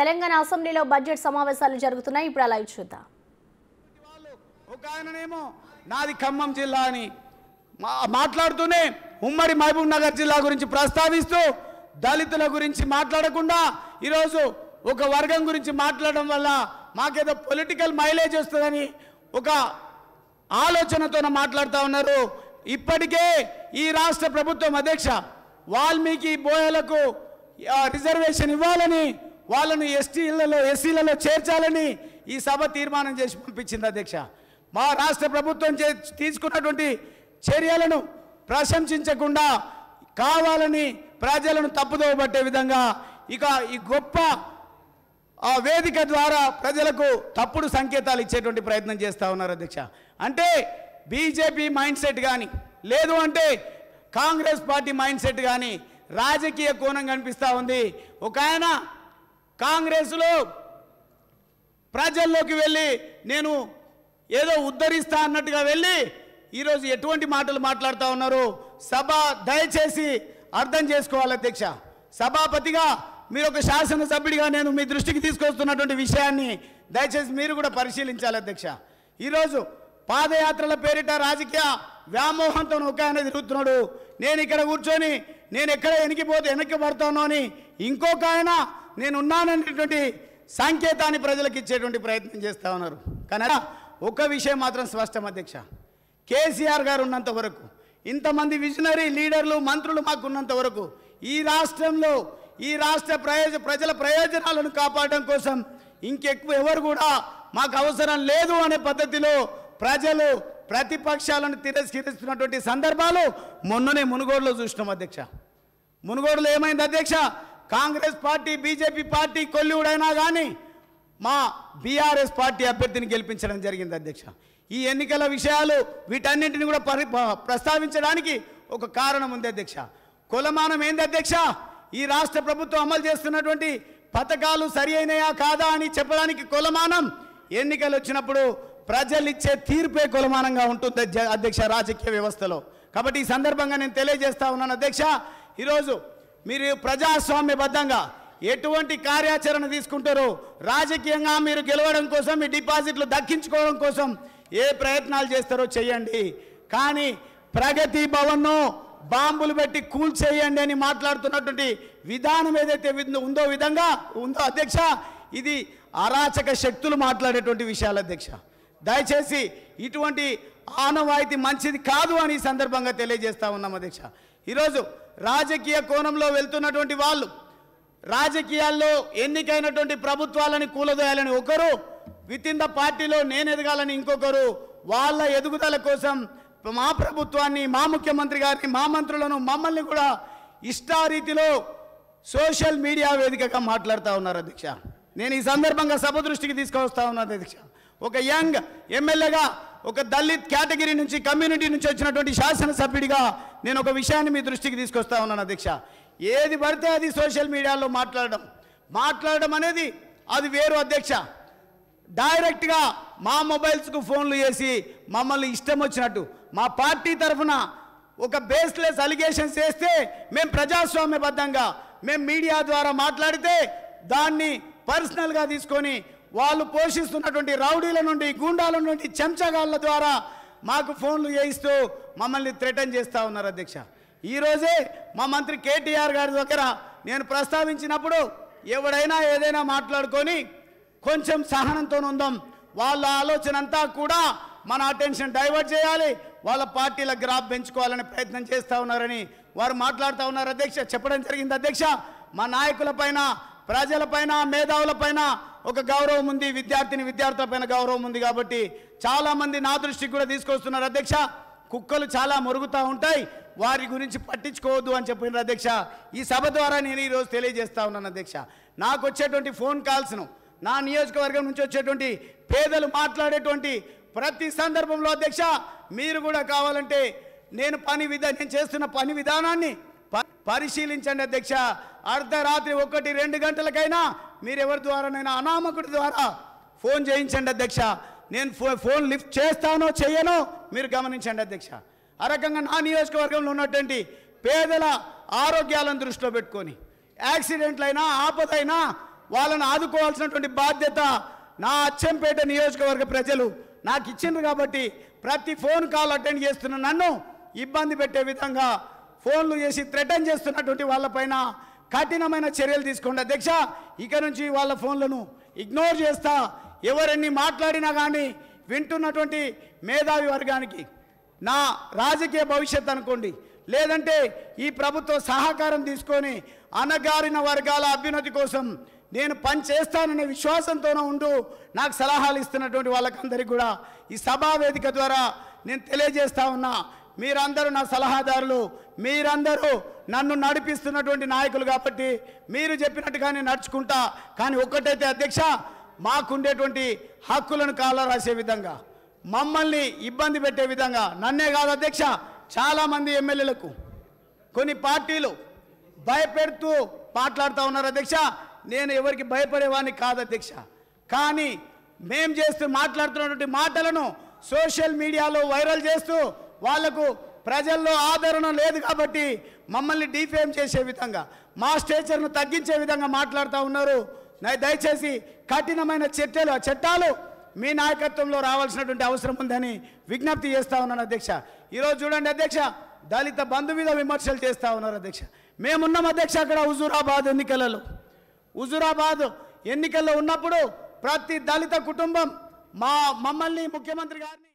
తెలంగాణ అసెంబ్లీలో బడ్జెట్ సమావేశాలు జరుగుతున్నాయి ఇప్పుడు అలా చూద్దాం ఒక ఆయననేమో నాది ఖమ్మం జిల్లా అని మాట్లాడుతూనే ఉమ్మడి మహబూబ్ నగర్ జిల్లా గురించి ప్రస్తావిస్తూ దళితుల గురించి మాట్లాడకుండా ఈరోజు ఒక వర్గం గురించి మాట్లాడడం వల్ల మాకేదో పొలిటికల్ మైలేజ్ వస్తుందని ఒక ఆలోచనతో మాట్లాడుతూ ఉన్నారు ఇప్పటికే ఈ రాష్ట్ర ప్రభుత్వం అధ్యక్ష వాల్మీకి బోయలకు రిజర్వేషన్ ఇవ్వాలని వాళ్ళను ఎస్టీలలో ఎస్సీలలో చేర్చాలని ఈ సభ తీర్మానం చేసి పంపించింది అధ్యక్ష మా రాష్ట్ర ప్రభుత్వం తీసుకున్నటువంటి చర్యలను ప్రశంసించకుండా కావాలని ప్రజలను తప్పుదోవ పట్టే విధంగా ఇక ఈ గొప్ప ఆ వేదిక ద్వారా ప్రజలకు తప్పుడు సంకేతాలు ఇచ్చేటువంటి ప్రయత్నం చేస్తూ ఉన్నారు అధ్యక్ష అంటే బీజేపీ మైండ్ సెట్ కానీ లేదు అంటే కాంగ్రెస్ పార్టీ మైండ్ సెట్ కానీ రాజకీయ కోణం కనిపిస్తూ ఉంది ఒక ఆయన కాంగ్రెస్లో ప్రజల్లోకి వెళ్ళి నేను ఏదో ఉద్ధరిస్తా అన్నట్టుగా వెళ్ళి ఈరోజు ఎటువంటి మాటలు మాట్లాడుతూ ఉన్నారు సభ దయచేసి అర్థం చేసుకోవాలి అధ్యక్ష సభాపతిగా మీరు ఒక శాసనసభ్యుడిగా నేను మీ దృష్టికి తీసుకొస్తున్నటువంటి విషయాన్ని దయచేసి మీరు కూడా పరిశీలించాలి అధ్యక్ష ఈరోజు పాదయాత్రల పేరిట రాజకీయ వ్యామోహంతో ఒక అనేది తిరుగుతున్నాడు నేను ఇక్కడ కూర్చొని నేను ఎక్కడ వెనికిపోతే వెనక్కి పడతానో అని ఇంకొక ఆయన నేనున్నాననేటువంటి సంకేతాన్ని ప్రజలకు ఇచ్చేటువంటి ప్రయత్నం చేస్తూ ఉన్నారు కానీ ఒక విషయం మాత్రం స్పష్టం అధ్యక్ష కేసీఆర్ గారు ఉన్నంత వరకు ఇంతమంది విజనరీ లీడర్లు మంత్రులు మాకు ఉన్నంత వరకు ఈ రాష్ట్రంలో ఈ రాష్ట్ర ప్రయోజ ప్రజల ప్రయోజనాలను కాపాడడం కోసం ఇంకెక్కువ ఎవరు కూడా మాకు అవసరం లేదు అనే పద్ధతిలో ప్రజలు ప్రతిపక్షాలను తిరస్కరిస్తున్నటువంటి సందర్భాలు మొన్ననే మునుగోడులో చూసినాం అధ్యక్ష మునుగోడులో ఏమైంది అధ్యక్ష కాంగ్రెస్ పార్టీ బీజేపీ పార్టీ కొల్లివుడైనా కానీ మా బీఆర్ఎస్ పార్టీ అభ్యర్థిని గెలిపించడం జరిగింది అధ్యక్ష ఈ ఎన్నికల విషయాలు వీటన్నింటిని కూడా ప్రస్తావించడానికి ఒక కారణం ఉంది అధ్యక్ష కులమానం ఏంది అధ్యక్ష ఈ రాష్ట్ర ప్రభుత్వం అమలు చేస్తున్నటువంటి పథకాలు సరి అయినాయా కాదా అని చెప్పడానికి కులమానం ఎన్నికలు వచ్చినప్పుడు ప్రజలు ఇచ్చే తీర్పే కులమానంగా ఉంటుంది అధ్యక్ష రాజకీయ వ్యవస్థలో కాబట్టి ఈ సందర్భంగా నేను తెలియజేస్తా ఉన్నాను అధ్యక్ష ఈరోజు మీరు ప్రజాస్వామ్యబద్ధంగా ఎటువంటి కార్యాచరణ తీసుకుంటారో రాజకీయంగా మీరు గెలవడం కోసం మీ డిపాజిట్లు దక్కించుకోవడం కోసం ఏ ప్రయత్నాలు చేస్తారో చేయండి కానీ ప్రగతి భవన్ను బాంబులు పెట్టి కూల్చేయండి అని మాట్లాడుతున్నటువంటి విధానం ఏదైతే ఉందో విధంగా ఉందో అధ్యక్ష ఇది అరాచక శక్తులు మాట్లాడేటువంటి విషయాలు అధ్యక్ష దయచేసి ఇటువంటి ఆనవాయితీ మంచిది కాదు అని ఈ సందర్భంగా తెలియజేస్తా ఉన్నాం అధ్యక్ష ఈరోజు రాజకీయ కోణంలో వెళ్తున్నటువంటి వాళ్ళు రాజకీయాల్లో ఎన్నికైనటువంటి ప్రభుత్వాలని కూలదోయాలని ఒకరు విత్ ఇన్ ద పార్టీలో నేను ఎదగాలని ఇంకొకరు వాళ్ళ ఎదుగుదల కోసం మా ప్రభుత్వాన్ని మా ముఖ్యమంత్రి గారిని మా మంత్రులను మమ్మల్ని కూడా ఇష్టారీతిలో సోషల్ మీడియా వేదికగా మాట్లాడుతూ ఉన్నారు అధ్యక్ష నేను ఈ సందర్భంగా సభ దృష్టికి తీసుకొస్తా ఉన్నాను అధ్యక్ష ఒక యంగ్ ఎమ్మెల్యేగా ఒక దళిత్ కేటగిరీ నుంచి కమ్యూనిటీ నుంచి వచ్చినటువంటి శాసనసభ్యుడిగా నేను ఒక విషయాన్ని మీ దృష్టికి తీసుకొస్తా ఉన్నాను అధ్యక్ష ఏది పడితే అది సోషల్ మీడియాలో మాట్లాడడం మాట్లాడడం అనేది అది వేరు అధ్యక్ష డైరెక్ట్గా మా మొబైల్స్కు ఫోన్లు చేసి మమ్మల్ని ఇష్టం వచ్చినట్టు మా పార్టీ తరఫున ఒక బేస్లెస్ అలిగేషన్స్ చేస్తే మేము ప్రజాస్వామ్యబద్ధంగా మేము మీడియా ద్వారా మాట్లాడితే దాన్ని పర్సనల్గా తీసుకొని వాళ్ళు పోషిస్తున్నటువంటి రౌడీల నుండి గూండాల నుండి చెంచగాళ్ళ ద్వారా మాకు ఫోన్లు చేయిస్తూ మమ్మల్ని థ్రెటన్ చేస్తూ ఉన్నారు అధ్యక్ష ఈరోజే మా మంత్రి కేటీఆర్ గారి దగ్గర నేను ప్రస్తావించినప్పుడు ఎవడైనా ఏదైనా మాట్లాడుకొని కొంచెం సహనంతో ఉందాం వాళ్ళ ఆలోచన అంతా కూడా మన అటెన్షన్ డైవర్ట్ చేయాలి వాళ్ళ పార్టీల గ్రాఫ్ పెంచుకోవాలని ప్రయత్నం చేస్తూ ఉన్నారని వారు మాట్లాడుతూ ఉన్నారు అధ్యక్ష చెప్పడం జరిగింది అధ్యక్ష మా నాయకుల పైన ప్రజలపైన మేధావులపైన ఒక గౌరవం ఉంది విద్యార్థిని విద్యార్థులపైన గౌరవం ఉంది కాబట్టి చాలామంది నా దృష్టికి కూడా తీసుకొస్తున్నారు అధ్యక్ష కుక్కలు చాలా మురుగుతూ ఉంటాయి వారి గురించి పట్టించుకోవద్దు అని చెప్పిన అధ్యక్ష ఈ సభ ద్వారా నేను ఈరోజు తెలియజేస్తా ఉన్నాను అధ్యక్ష నాకు వచ్చేటువంటి ఫోన్ కాల్స్ను నా నియోజకవర్గం నుంచి వచ్చేటువంటి పేదలు మాట్లాడేటువంటి ప్రతి సందర్భంలో అధ్యక్ష మీరు కూడా కావాలంటే నేను పని విధా నేను చేస్తున్న పని విధానాన్ని పరిశీలించండి అధ్యక్ష అర్ధరాత్రి ఒకటి రెండు గంటలకైనా మీరెవరి ద్వారానైనా అనామకుడి ద్వారా ఫోన్ చేయించండి అధ్యక్ష నేను ఫోన్ లిఫ్ట్ చేస్తానో చేయనో మీరు గమనించండి అధ్యక్ష ఆ రకంగా నా నియోజకవర్గంలో ఉన్నటువంటి పేదల ఆరోగ్యాలను దృష్టిలో పెట్టుకొని యాక్సిడెంట్లైనా ఆపదైనా వాళ్ళను ఆదుకోవాల్సినటువంటి బాధ్యత నా అచ్చంపేట నియోజకవర్గ ప్రజలు నాకు ఇచ్చిండ్రు కాబట్టి ప్రతి ఫోన్ కాల్ అటెండ్ చేస్తున్న నన్ను ఇబ్బంది పెట్టే విధంగా ఫోన్లు చేసి థ్రెటన్ చేస్తున్నటువంటి వాళ్ళపైన కఠినమైన చర్యలు తీసుకోండి అధ్యక్ష ఇక నుంచి వాళ్ళ ఫోన్లను ఇగ్నోర్ చేస్తా ఎవరన్ని మాట్లాడినా కానీ వింటున్నటువంటి మేధావి వర్గానికి నా రాజకీయ భవిష్యత్ అనుకోండి లేదంటే ఈ ప్రభుత్వ సహకారం తీసుకొని అనగారిన వర్గాల అభ్యున్నతి కోసం నేను పని చేస్తాననే విశ్వాసంతోనే ఉండు నాకు సలహాలు ఇస్తున్నటువంటి వాళ్ళకందరికీ కూడా ఈ సభా వేదిక ద్వారా నేను తెలియజేస్తా ఉన్నా మీరందరూ నా సలహాదారులు మీరందరూ నన్ను నడిపిస్తున్నటువంటి నాయకులు కాబట్టి మీరు చెప్పినట్టుగానే నడుచుకుంటా కానీ ఒక్కటైతే అధ్యక్ష మాకుండేటువంటి హక్కులను కాల రాసే విధంగా మమ్మల్ని ఇబ్బంది పెట్టే విధంగా నన్నే కాదు అధ్యక్ష చాలామంది ఎమ్మెల్యేలకు కొన్ని పార్టీలు భయపెడుతూ మాట్లాడుతూ ఉన్నారు అధ్యక్ష నేను ఎవరికి భయపడేవాడిని కాదు అధ్యక్ష కానీ మేం చేస్తూ మాట్లాడుతున్నటువంటి మాటలను సోషల్ మీడియాలో వైరల్ చేస్తూ వాళ్లకు ప్రజల్లో ఆదరణ లేదు కాబట్టి మమ్మల్ని డిఫేమ్ చేసే విధంగా మా స్టేచర్ను తగ్గించే విధంగా మాట్లాడుతూ ఉన్నారు దయచేసి కఠినమైన చర్యలు చట్టాలు మీ నాయకత్వంలో రావాల్సినటువంటి అవసరం ఉందని విజ్ఞప్తి చేస్తూ ఉన్నాను అధ్యక్ష ఈరోజు చూడండి అధ్యక్ష దళిత బంధు మీద విమర్శలు చేస్తూ ఉన్నారు అధ్యక్ష మేమున్నాం అధ్యక్ష అక్కడ హుజూరాబాద్ ఎన్నికలలో హుజూరాబాద్ ఎన్నికల్లో ఉన్నప్పుడు ప్రతి దళిత కుటుంబం మా మమ్మల్ని ముఖ్యమంత్రి గారిని